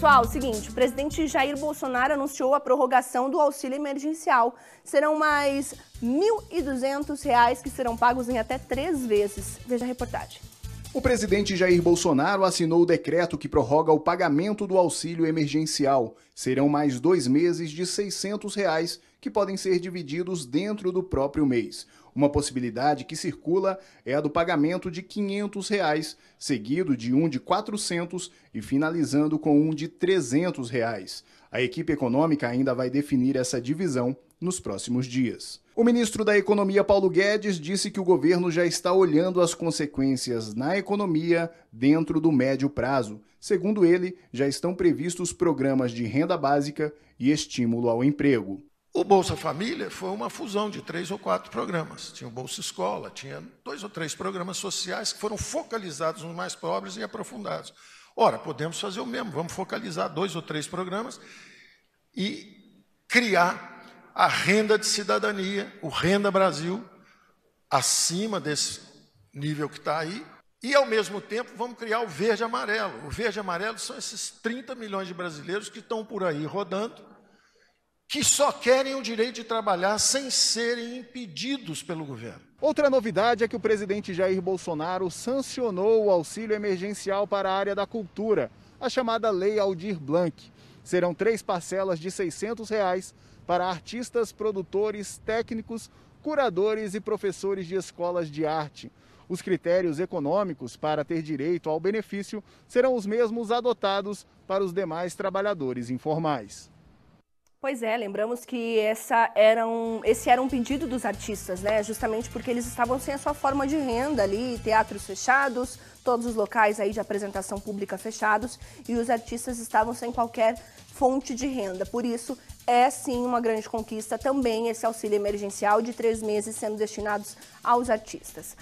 Pessoal, seguinte, o presidente Jair Bolsonaro anunciou a prorrogação do auxílio emergencial. Serão mais R$ 1.200 que serão pagos em até três vezes. Veja a reportagem. O presidente Jair Bolsonaro assinou o decreto que prorroga o pagamento do auxílio emergencial. Serão mais dois meses de R$ 600 reais que podem ser divididos dentro do próprio mês. Uma possibilidade que circula é a do pagamento de R$ 500, reais, seguido de um de R$ 400 e finalizando com um de R$ 300. Reais. A equipe econômica ainda vai definir essa divisão nos próximos dias. O ministro da Economia Paulo Guedes disse que o governo já está olhando as consequências na economia dentro do médio prazo. Segundo ele, já estão previstos programas de renda básica e estímulo ao emprego. O Bolsa Família foi uma fusão de três ou quatro programas. Tinha o Bolsa Escola, tinha dois ou três programas sociais que foram focalizados nos mais pobres e aprofundados. Ora, podemos fazer o mesmo, vamos focalizar dois ou três programas e criar a renda de cidadania, o Renda Brasil, acima desse nível que está aí, e, ao mesmo tempo, vamos criar o verde amarelo. O verde amarelo são esses 30 milhões de brasileiros que estão por aí rodando, que só querem o direito de trabalhar sem serem impedidos pelo governo. Outra novidade é que o presidente Jair Bolsonaro sancionou o auxílio emergencial para a área da cultura, a chamada Lei Aldir Blanc. Serão três parcelas de R$ 600 reais para artistas, produtores, técnicos, curadores e professores de escolas de arte. Os critérios econômicos para ter direito ao benefício serão os mesmos adotados para os demais trabalhadores informais. Pois é, lembramos que essa era um, esse era um pedido dos artistas, né? Justamente porque eles estavam sem a sua forma de renda ali, teatros fechados, todos os locais aí de apresentação pública fechados e os artistas estavam sem qualquer fonte de renda. Por isso, é sim uma grande conquista também esse auxílio emergencial de três meses sendo destinados aos artistas.